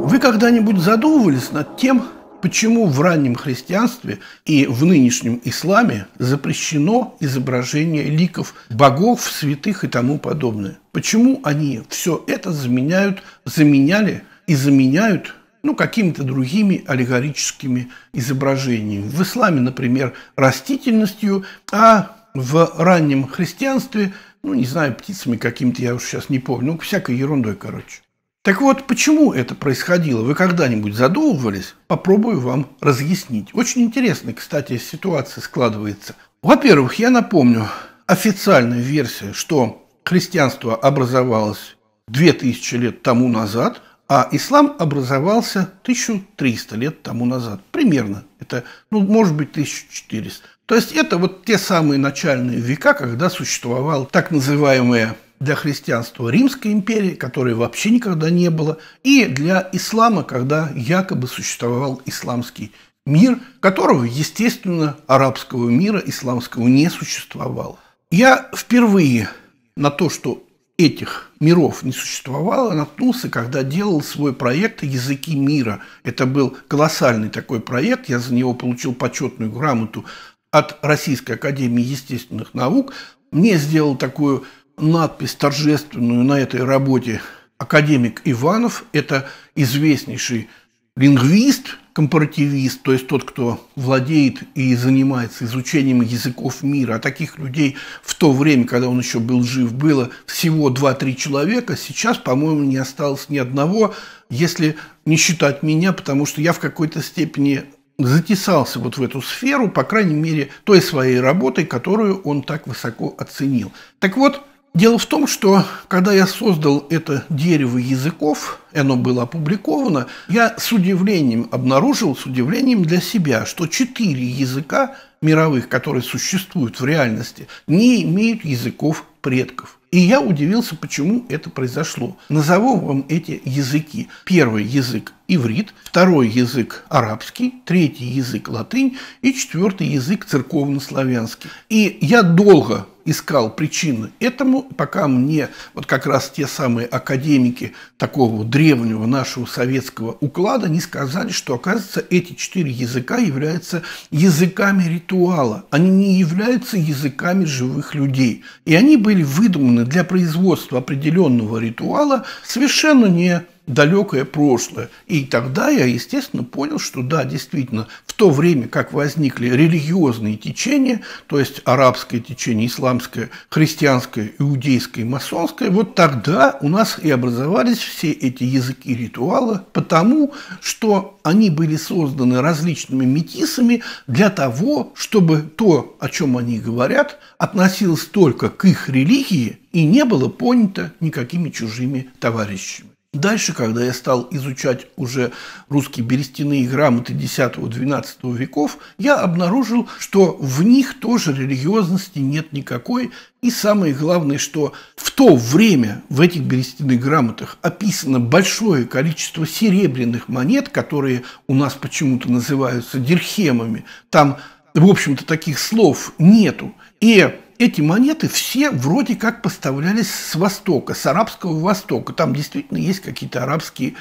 Вы когда-нибудь задумывались над тем, почему в раннем христианстве и в нынешнем исламе запрещено изображение ликов богов, святых и тому подобное? Почему они все это заменяют, заменяли и заменяют ну, какими-то другими аллегорическими изображениями. В исламе, например, растительностью, а в раннем христианстве – ну, не знаю, птицами какими-то, я уж сейчас не помню, ну, всякой ерундой, короче. Так вот, почему это происходило? Вы когда-нибудь задумывались? Попробую вам разъяснить. Очень интересно, кстати, ситуация складывается. Во-первых, я напомню, официальную версию, что христианство образовалось 2000 лет тому назад, а ислам образовался 1300 лет тому назад. Примерно. Это, ну, может быть, 1400. То есть это вот те самые начальные века, когда существовал так называемая для христианства Римской империи, которой вообще никогда не было, и для ислама, когда якобы существовал исламский мир, которого, естественно, арабского мира исламского не существовало. Я впервые на то, что этих миров не существовало, наткнулся, когда делал свой проект «Языки мира». Это был колоссальный такой проект, я за него получил почетную грамоту от Российской Академии Естественных Наук мне сделал такую надпись торжественную на этой работе академик Иванов. Это известнейший лингвист, компаративист, то есть тот, кто владеет и занимается изучением языков мира. А таких людей в то время, когда он еще был жив, было всего 2-3 человека. Сейчас, по-моему, не осталось ни одного, если не считать меня, потому что я в какой-то степени затесался вот в эту сферу, по крайней мере, той своей работой, которую он так высоко оценил. Так вот, дело в том, что когда я создал это дерево языков, оно было опубликовано, я с удивлением обнаружил, с удивлением для себя, что четыре языка мировых, которые существуют в реальности, не имеют языков предков. И я удивился, почему это произошло. Назову вам эти языки. Первый язык – иврит, второй язык – арабский, третий язык – латынь и четвертый язык – церковнославянский. И я долго искал причины этому, пока мне вот как раз те самые академики такого древнего нашего советского уклада не сказали, что, оказывается, эти четыре языка являются языками ритуала, они не являются языками живых людей. И они были выдуманы для производства определенного ритуала совершенно не далекое прошлое. И тогда я, естественно, понял, что да, действительно, в то время, как возникли религиозные течения, то есть арабское течение, исламское, христианское, иудейское, масонское, вот тогда у нас и образовались все эти языки ритуала, потому что они были созданы различными метисами для того, чтобы то, о чем они говорят, относилось только к их религии и не было понято никакими чужими товарищами. Дальше, когда я стал изучать уже русские берестяные грамоты X-XII веков, я обнаружил, что в них тоже религиозности нет никакой. И самое главное, что в то время в этих берестяных грамотах описано большое количество серебряных монет, которые у нас почему-то называются дирхемами. Там, в общем-то, таких слов нету. И эти монеты все вроде как поставлялись с Востока, с арабского Востока. Там действительно есть какие-то арабские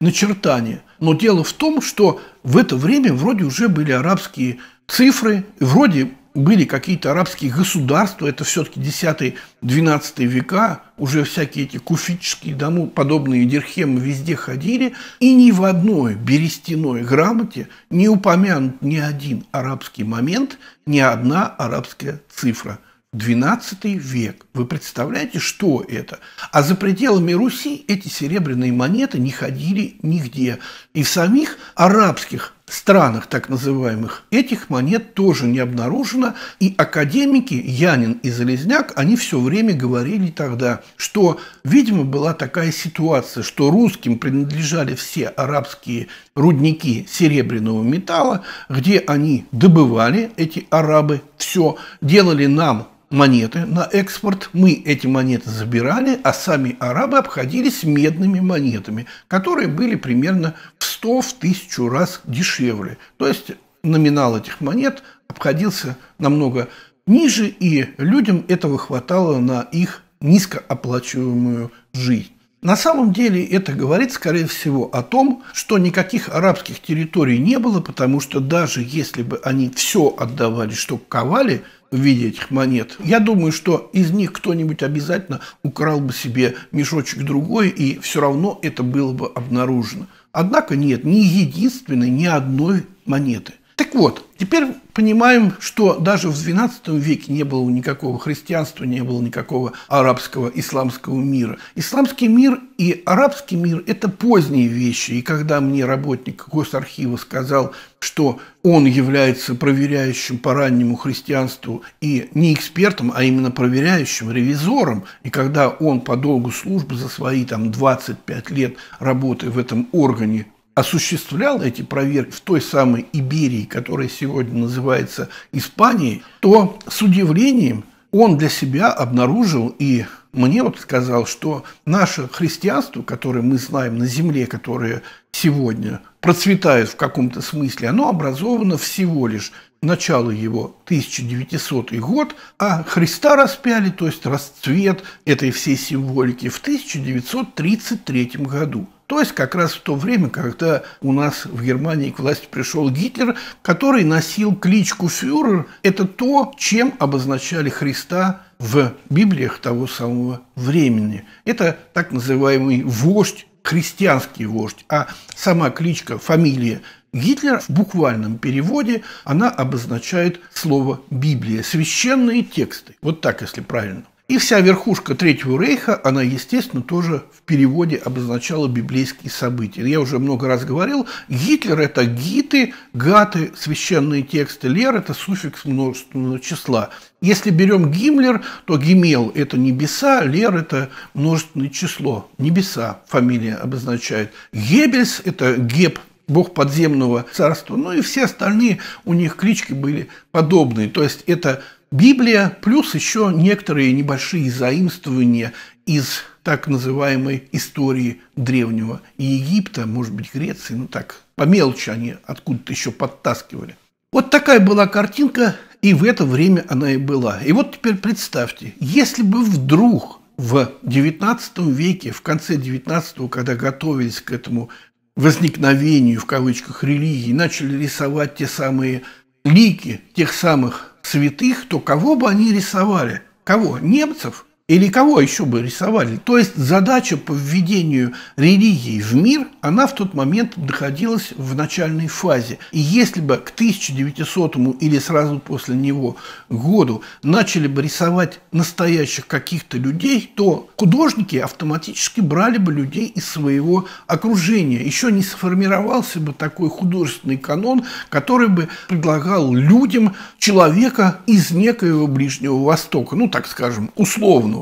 начертания. Но дело в том, что в это время вроде уже были арабские цифры, вроде были какие-то арабские государства, это все-таки 10-12 века, уже всякие эти куфические дому, подобные дирхемы везде ходили, и ни в одной берестяной грамоте не упомянут ни один арабский момент, ни одна арабская цифра – 12 век. Вы представляете, что это? А за пределами Руси эти серебряные монеты не ходили нигде. И в самих арабских странах, так называемых, этих монет тоже не обнаружено. И академики Янин и Залезняк, они все время говорили тогда, что, видимо, была такая ситуация, что русским принадлежали все арабские рудники серебряного металла, где они добывали, эти арабы, все, делали нам монеты на экспорт, мы эти монеты забирали, а сами арабы обходились медными монетами, которые были примерно в 100 в тысячу раз дешевле. То есть номинал этих монет обходился намного ниже, и людям этого хватало на их низкооплачиваемую жизнь. На самом деле это говорит, скорее всего, о том, что никаких арабских территорий не было, потому что даже если бы они все отдавали, что ковали – виде этих монет. Я думаю, что из них кто-нибудь обязательно украл бы себе мешочек другой, и все равно это было бы обнаружено. Однако нет ни единственной, ни одной монеты – так вот, теперь понимаем, что даже в XII веке не было никакого христианства, не было никакого арабского, исламского мира. Исламский мир и арабский мир – это поздние вещи. И когда мне работник госархива сказал, что он является проверяющим по раннему христианству и не экспертом, а именно проверяющим, ревизором, и когда он по долгу службы за свои там, 25 лет работы в этом органе осуществлял эти проверки в той самой Иберии, которая сегодня называется Испанией, то с удивлением он для себя обнаружил и мне вот сказал, что наше христианство, которое мы знаем на земле, которое сегодня процветает в каком-то смысле, оно образовано всего лишь начало его 1900 год, а Христа распяли, то есть расцвет этой всей символики в 1933 году. То есть как раз в то время, когда у нас в Германии к власти пришел Гитлер, который носил кличку фюрер, это то, чем обозначали Христа в Библиях того самого времени. Это так называемый вождь христианский вождь, а сама кличка, фамилия Гитлер в буквальном переводе она обозначает слово «Библия», священные тексты. Вот так, если правильно. И вся верхушка Третьего Рейха, она, естественно, тоже в переводе обозначала библейские события. Я уже много раз говорил, Гитлер – это гиты, гаты, священные тексты, лер – это суффикс множественного числа. Если берем Гиммлер, то Гимел – это небеса, лер – это множественное число, небеса фамилия обозначает. Геббельс – это геб, бог подземного царства. Ну и все остальные у них клички были подобные. То есть это Библия плюс еще некоторые небольшие заимствования из так называемой истории Древнего Египта, может быть, Греции, ну так, по мелочи они откуда-то еще подтаскивали. Вот такая была картинка, и в это время она и была. И вот теперь представьте, если бы вдруг в XIX веке, в конце XIX, когда готовились к этому возникновению, в кавычках, религии, начали рисовать те самые лики тех самых святых, то кого бы они рисовали? Кого? Немцев? Или кого еще бы рисовали? То есть задача по введению религии в мир, она в тот момент находилась в начальной фазе. И если бы к 1900 или сразу после него году начали бы рисовать настоящих каких-то людей, то художники автоматически брали бы людей из своего окружения. Еще не сформировался бы такой художественный канон, который бы предлагал людям человека из некоего Ближнего Востока, ну так скажем, условно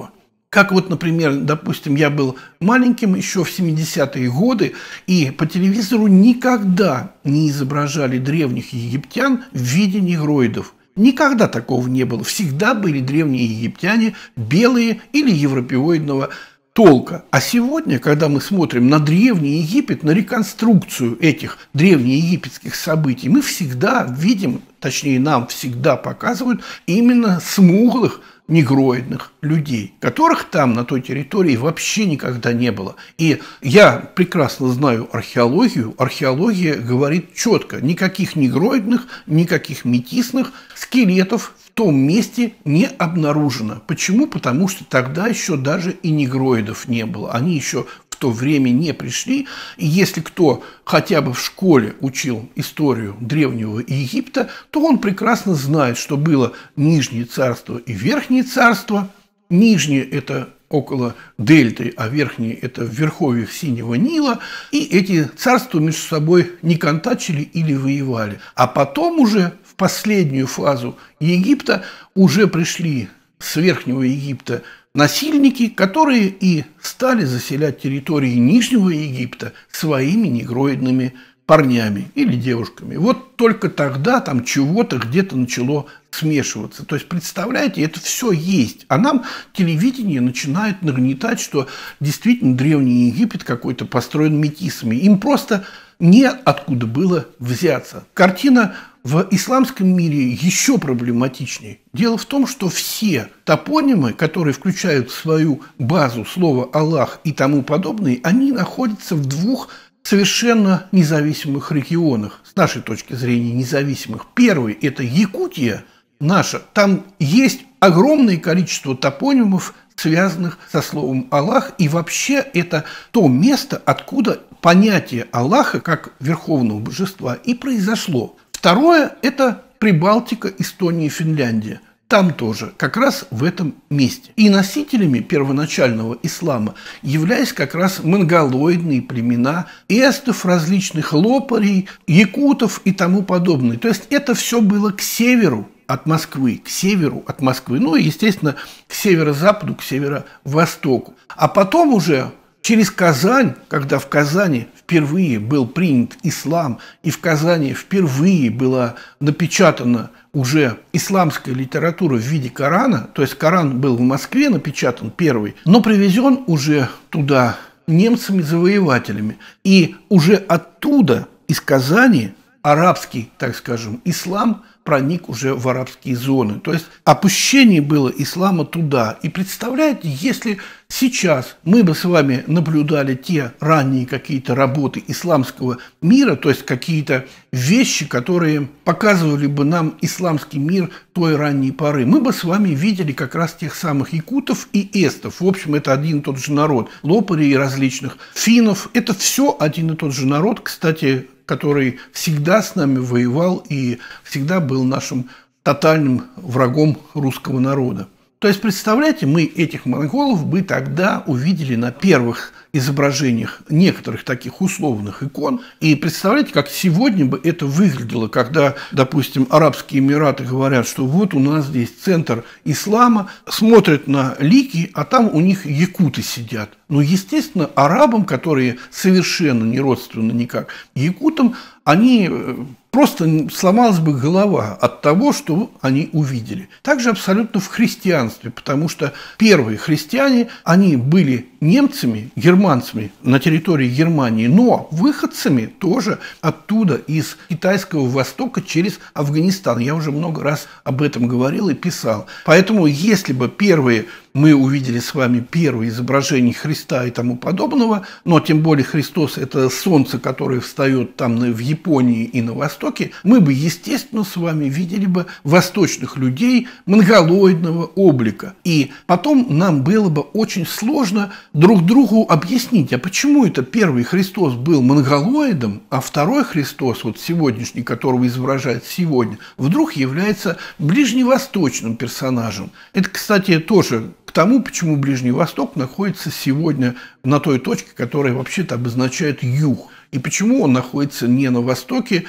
как вот, например, допустим, я был маленьким еще в 70-е годы, и по телевизору никогда не изображали древних египтян в виде негроидов. Никогда такого не было. Всегда были древние египтяне белые или европеоидного толка. А сегодня, когда мы смотрим на Древний Египет, на реконструкцию этих древнеегипетских событий, мы всегда видим, точнее нам всегда показывают именно смуглых негроидных людей, которых там, на той территории, вообще никогда не было. И я прекрасно знаю археологию. Археология говорит четко, никаких негроидных, никаких метисных скелетов в том месте не обнаружено. Почему? Потому что тогда еще даже и негроидов не было. Они еще в то время не пришли. И если кто хотя бы в школе учил историю Древнего Египта, то он прекрасно знает, что было Нижнее царство и Верхнее царство. Нижнее – это около дельты, а верхние – это в верховьях Синего Нила, и эти царства между собой не контачили или воевали. А потом уже в последнюю фазу Египта уже пришли с Верхнего Египта насильники, которые и стали заселять территории Нижнего Египта своими негроидными парнями или девушками. Вот только тогда там чего-то где-то начало смешиваться. То есть, представляете, это все есть. А нам телевидение начинает нагнетать, что действительно Древний Египет какой-то построен метисами. Им просто неоткуда было взяться. Картина в исламском мире еще проблематичнее. Дело в том, что все топонимы, которые включают в свою базу слово «Аллах» и тому подобное, они находятся в двух совершенно независимых регионах, с нашей точки зрения независимых. Первый – это Якутия наша. Там есть огромное количество топонимов, связанных со словом «Аллах». И вообще это то место, откуда понятие Аллаха как верховного божества и произошло. Второе – это Прибалтика, Эстония Финляндия. Там тоже, как раз в этом месте. И носителями первоначального ислама являлись как раз монголоидные племена эстов, различных лопарей, якутов и тому подобное. То есть это все было к северу от Москвы, к северу от Москвы, ну и, естественно, к северо-западу, к северо-востоку. А потом уже Через Казань, когда в Казани впервые был принят ислам, и в Казани впервые была напечатана уже исламская литература в виде Корана, то есть Коран был в Москве напечатан первый, но привезен уже туда немцами-завоевателями. И уже оттуда, из Казани, арабский, так скажем, ислам – проник уже в арабские зоны. То есть опущение было ислама туда. И представляете, если сейчас мы бы с вами наблюдали те ранние какие-то работы исламского мира, то есть какие-то вещи, которые показывали бы нам исламский мир той ранней поры, мы бы с вами видели как раз тех самых якутов и эстов. В общем, это один и тот же народ. Лопари и различных финнов. Это все один и тот же народ. Кстати, который всегда с нами воевал и всегда был нашим тотальным врагом русского народа. То есть, представляете, мы этих монголов бы тогда увидели на первых изображениях некоторых таких условных икон. И представляете, как сегодня бы это выглядело, когда, допустим, Арабские Эмираты говорят, что вот у нас здесь центр ислама, смотрят на лики, а там у них якуты сидят. Ну, естественно, арабам, которые совершенно не родственны никак якутам, они э, просто сломалась бы голова от того, что они увидели. Также абсолютно в христианстве, потому что первые христиане, они были немцами, германцами на территории Германии, но выходцами тоже оттуда, из китайского востока через Афганистан. Я уже много раз об этом говорил и писал. Поэтому если бы первые мы увидели с вами первое изображение Христа и тому подобного, но тем более Христос – это солнце, которое встает там в Японии и на Востоке, мы бы, естественно, с вами видели бы восточных людей монголоидного облика. И потом нам было бы очень сложно друг другу объяснить, а почему это первый Христос был монголоидом, а второй Христос, вот сегодняшний, которого изображает сегодня, вдруг является ближневосточным персонажем. Это, кстати, тоже к тому, почему Ближний Восток находится сегодня на той точке, которая вообще-то обозначает юг, и почему он находится не на востоке,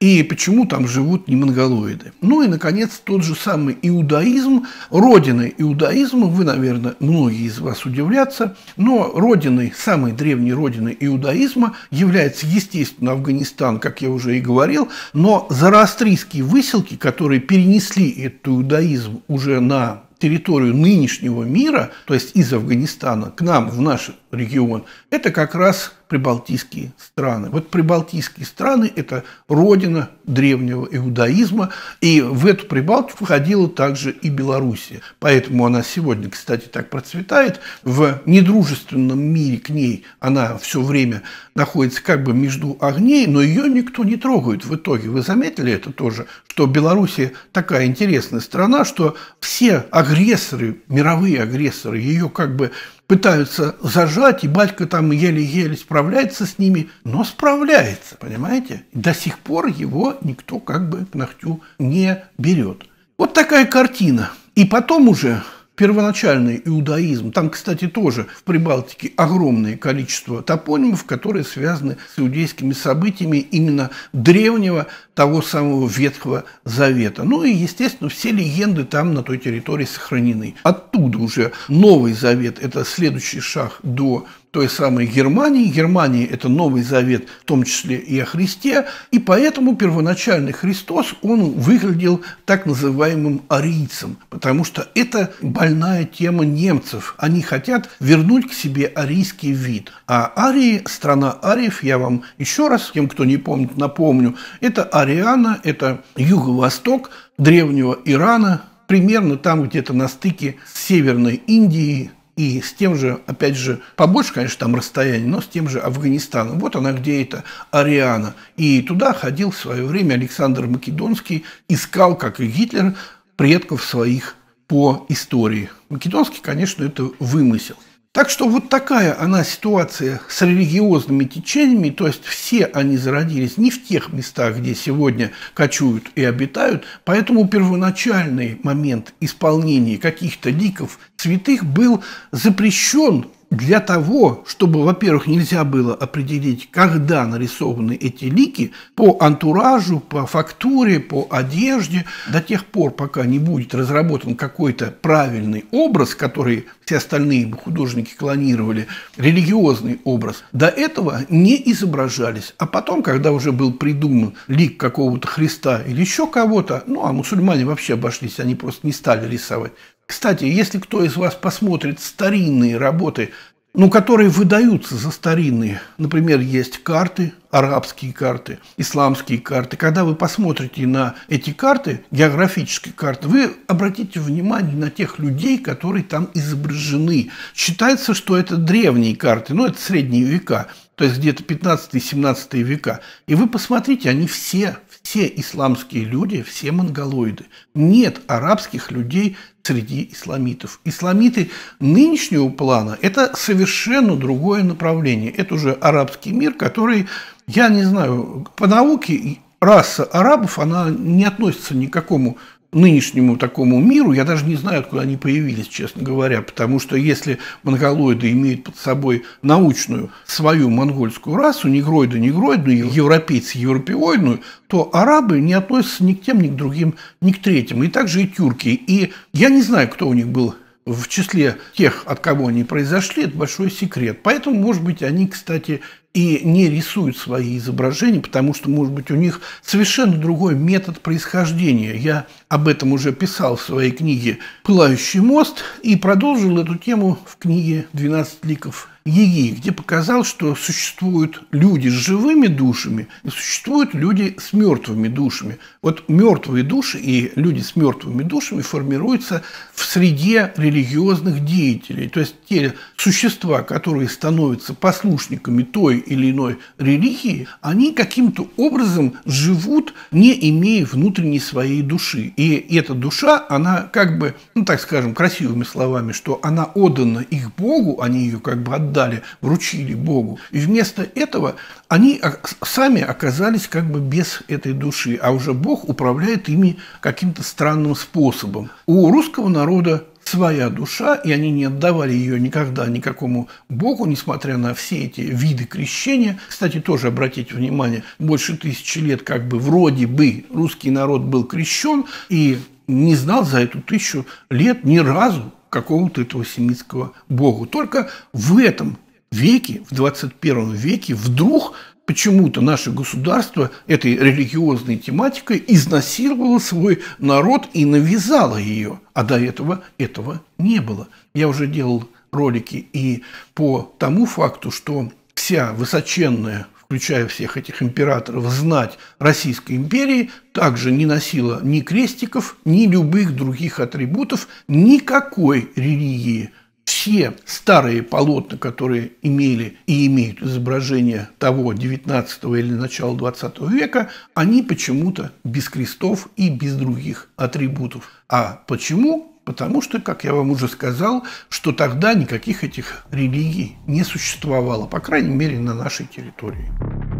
и почему там живут не монголоиды. Ну и, наконец, тот же самый иудаизм, родиной иудаизма, вы, наверное, многие из вас удивлятся, но родиной, самой древней родиной иудаизма является, естественно, Афганистан, как я уже и говорил, но зороастрийские выселки, которые перенесли этот иудаизм уже на территорию нынешнего мира, то есть из Афганистана, к нам в наши регион, это как раз прибалтийские страны. Вот прибалтийские страны – это родина древнего иудаизма, и в эту Прибалтику входила также и Белоруссия. Поэтому она сегодня, кстати, так процветает. В недружественном мире к ней она все время находится как бы между огней, но ее никто не трогает в итоге. Вы заметили это тоже, что Белоруссия такая интересная страна, что все агрессоры, мировые агрессоры, ее как бы пытаются зажать, и батька там еле-еле справляется с ними, но справляется, понимаете? До сих пор его никто как бы к ногтю не берет. Вот такая картина. И потом уже первоначальный иудаизм. Там, кстати, тоже в Прибалтике огромное количество топонимов, которые связаны с иудейскими событиями именно древнего, того самого Ветхого Завета. Ну и, естественно, все легенды там на той территории сохранены. Оттуда уже Новый Завет – это следующий шаг до той самой Германии. Германии – это Новый Завет, в том числе и о Христе, и поэтому первоначальный Христос, он выглядел так называемым арийцем, потому что это больная тема немцев. Они хотят вернуть к себе арийский вид. А арии, страна ариев, я вам еще раз, тем, кто не помнит, напомню, это Ариана, это юго-восток древнего Ирана, примерно там где-то на стыке с Северной Индией, и с тем же, опять же, побольше, конечно, там расстояние, но с тем же Афганистаном. Вот она где это, Ариана. И туда ходил в свое время Александр Македонский, искал, как и Гитлер, предков своих по истории. Македонский, конечно, это вымысел. Так что вот такая она ситуация с религиозными течениями, то есть все они зародились не в тех местах, где сегодня кочуют и обитают, поэтому первоначальный момент исполнения каких-то ликов святых был запрещен для того, чтобы, во-первых, нельзя было определить, когда нарисованы эти лики по антуражу, по фактуре, по одежде, до тех пор, пока не будет разработан какой-то правильный образ, который все остальные художники клонировали, религиозный образ, до этого не изображались. А потом, когда уже был придуман лик какого-то Христа или еще кого-то, ну а мусульмане вообще обошлись, они просто не стали рисовать, кстати, если кто из вас посмотрит старинные работы, ну, которые выдаются за старинные, например, есть карты, арабские карты, исламские карты. Когда вы посмотрите на эти карты, географические карты, вы обратите внимание на тех людей, которые там изображены. Считается, что это древние карты, ну, это средние века, то есть где-то 15-17 века. И вы посмотрите, они все все исламские люди, все монголоиды. Нет арабских людей среди исламитов. Исламиты нынешнего плана – это совершенно другое направление. Это уже арабский мир, который, я не знаю, по науке раса арабов, она не относится ни к какому нынешнему такому миру, я даже не знаю, откуда они появились, честно говоря, потому что если монголоиды имеют под собой научную свою монгольскую расу, негроиды-негроидную, европейцы-европеоидную, то арабы не относятся ни к тем, ни к другим, ни к третьим, и также и тюрки. И я не знаю, кто у них был в числе тех, от кого они произошли, это большой секрет. Поэтому, может быть, они, кстати, и не рисуют свои изображения, потому что, может быть, у них совершенно другой метод происхождения. Я об этом уже писал в своей книге «Пылающий мост» и продолжил эту тему в книге «12 ликов Еги», где показал, что существуют люди с живыми душами и существуют люди с мертвыми душами. Вот мертвые души и люди с мертвыми душами формируются в среде религиозных деятелей. То есть те существа, которые становятся послушниками той или иной религии, они каким-то образом живут, не имея внутренней своей души. И эта душа, она как бы, ну так скажем, красивыми словами, что она отдана их Богу, они ее как бы отдали, вручили Богу. И вместо этого они сами оказались как бы без этой души, а уже Бог управляет ими каким-то странным способом. У русского народа своя душа, и они не отдавали ее никогда никакому богу, несмотря на все эти виды крещения. Кстати, тоже обратите внимание, больше тысячи лет как бы вроде бы русский народ был крещен и не знал за эту тысячу лет ни разу какого-то этого семитского бога. Только в этом веке, в 21 веке вдруг почему-то наше государство этой религиозной тематикой изнасиловало свой народ и навязало ее. А до этого этого не было. Я уже делал ролики и по тому факту, что вся высоченная включая всех этих императоров, знать Российской империи, также не носила ни крестиков, ни любых других атрибутов никакой религии – все старые полотна, которые имели и имеют изображение того 19 или начала 20 века, они почему-то без крестов и без других атрибутов. А почему? Потому что, как я вам уже сказал, что тогда никаких этих религий не существовало, по крайней мере, на нашей территории.